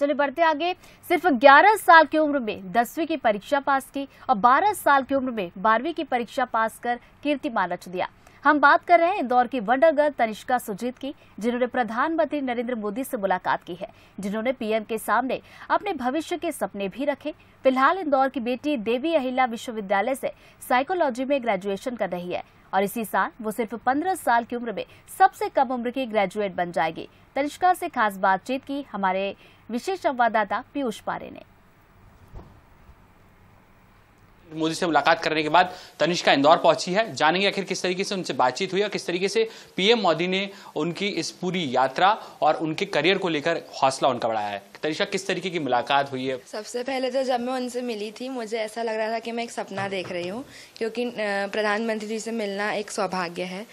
चलिए बढ़ते आगे सिर्फ 11 साल की उम्र में दसवीं की परीक्षा पास की और 12 साल की उम्र में बारहवीं की परीक्षा पास कर कीर्तिमान रच दिया हम बात कर रहे हैं इंदौर की वंडर गर्ल तनिष्का सुजीत की जिन्होंने प्रधानमंत्री नरेंद्र मोदी से मुलाकात की है जिन्होंने पीएम के सामने अपने भविष्य के सपने भी रखे फिलहाल इंदौर की बेटी देवी अहिला विश्वविद्यालय से साइकोलॉजी में ग्रेजुएशन कर रही है और इसी साल वो सिर्फ 15 साल की उम्र में सबसे कम उम्र की ग्रेजुएट बन जाएगी तनिष्का से खास बातचीत की हमारे विशेष संवाददाता पीयूष पारे ने मोदी से मुलाकात करने के बाद तनिष्का इंदौर पहुंची है जानेंगे आखिर किस तरीके से उनसे बातचीत हुई और किस तरीके से पीएम मोदी ने उनकी इस पूरी यात्रा और उनके करियर को लेकर हौसला उनका बढ़ाया है तनिष्का किस तरीके की मुलाकात हुई है सबसे पहले तो जब मैं उनसे मिली थी मुझे ऐसा लग रहा था कि मैं एक सपना देख रही हूँ क्योंकि प्रधानमंत्री जी से मिलना एक सौभाग्य है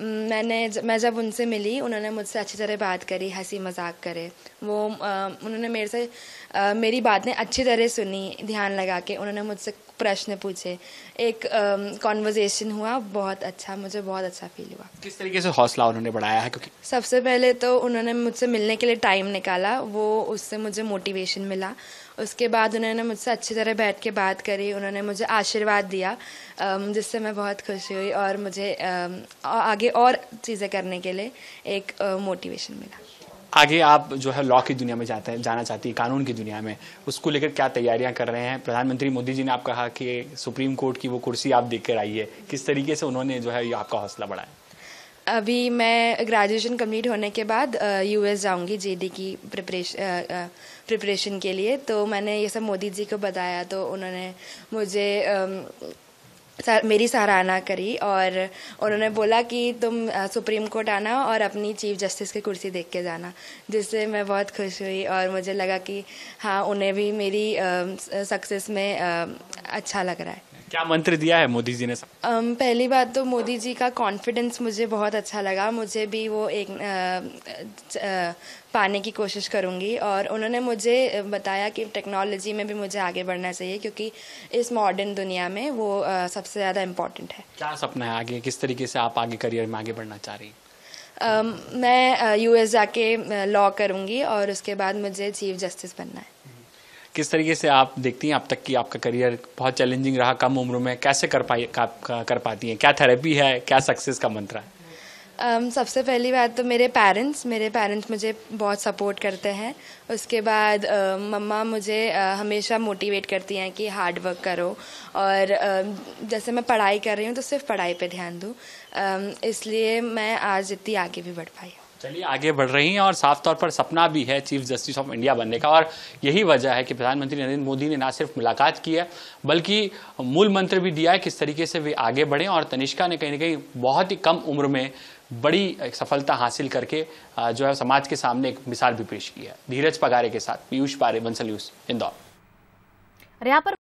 मैंने मैं जब उनसे मिली उन्होंने मुझसे अच्छी तरह बात करी हंसी मजाक करे वो उन्होंने मेरे से मेरी बातें अच्छी तरह सुनी ध्यान लगा के उन्होंने मुझसे प्रश्न पूछे एक कॉन्वर्जेसन हुआ बहुत अच्छा मुझे बहुत अच्छा फील हुआ किस तरीके से हौसला उन्होंने बढ़ाया है क्योंकि सबसे पहले तो उन्होंने मुझसे मिलने के लिए टाइम निकाला वो उससे मुझे मोटिवेशन मिला उसके बाद उन्होंने मुझसे अच्छी तरह बैठ के बात करी उन्होंने मुझे आशीर्वाद दिया जिससे मैं बहुत खुशी हुई और मुझे आगे आगे और चीज़ें करने के लिए एक मोटिवेशन मिला आगे आप जो है लॉ की दुनिया में जाते हैं जाना चाहती है कानून की दुनिया में उसको लेकर क्या तैयारियां कर रहे हैं प्रधानमंत्री मोदी जी ने आप कहा कि सुप्रीम कोर्ट की वो कुर्सी आप देख कर आई है किस तरीके से उन्होंने जो है आपका हौसला बढ़ाया अभी मैं ग्रेजुएशन कंप्लीट होने के बाद यूएस जाऊंगी जेडी की प्रिपरेशन प्रिपरेशन के लिए तो मैंने ये सब मोदी जी को बताया तो उन्होंने मुझे मेरी सराहना करी और उन्होंने बोला कि तुम सुप्रीम कोर्ट आना और अपनी चीफ जस्टिस की कुर्सी देख के जाना जिससे मैं बहुत खुश हुई और मुझे लगा कि हाँ उन्हें भी मेरी सक्सेस में अच्छा लग रहा है क्या मंत्र दिया है मोदी जी ने um, पहली बात तो मोदी जी का कॉन्फिडेंस मुझे बहुत अच्छा लगा मुझे भी वो एक आ, आ, पाने की कोशिश करूँगी और उन्होंने मुझे बताया कि टेक्नोलॉजी में भी मुझे आगे बढ़ना चाहिए क्योंकि इस मॉडर्न दुनिया में वो आ, सबसे ज़्यादा इम्पोर्टेंट है क्या सपना है आगे किस तरीके से आप आगे करियर में आगे बढ़ना चाह रही मैं यूएस जाके लॉ करूँगी और उसके बाद मुझे चीफ जस्टिस बनना है किस तरीके से आप देखती हैं अब तक कि आपका करियर बहुत चैलेंजिंग रहा कम उम्र में कैसे कर पाई कर पाती हैं क्या थेरेपी है क्या सक्सेस का मंत्र है um, सबसे पहली बात तो मेरे पेरेंट्स मेरे पेरेंट्स मुझे बहुत सपोर्ट करते हैं उसके बाद uh, मम्मा मुझे uh, हमेशा मोटिवेट करती हैं कि हार्ड वर्क करो और uh, जैसे मैं पढ़ाई कर रही हूँ तो सिर्फ पढ़ाई पे ध्यान दूँ uh, इसलिए मैं आज इतनी आगे भी बढ़ पाई चलिए आगे बढ़ रही हैं और साफ तौर पर सपना भी है चीफ जस्टिस ऑफ इंडिया बनने का और यही वजह है कि प्रधानमंत्री नरेंद्र मोदी ने ना सिर्फ मुलाकात की है बल्कि मूल मंत्र भी दिया है किस तरीके से वे आगे बढ़े और तनिष्का ने कहीं ना कहीं बहुत ही कम उम्र में बड़ी सफलता हासिल करके जो है समाज के सामने एक मिसाल भी पेश की है धीरज पगारे के साथ पीयूष पारे बंसल न्यूज इंदौर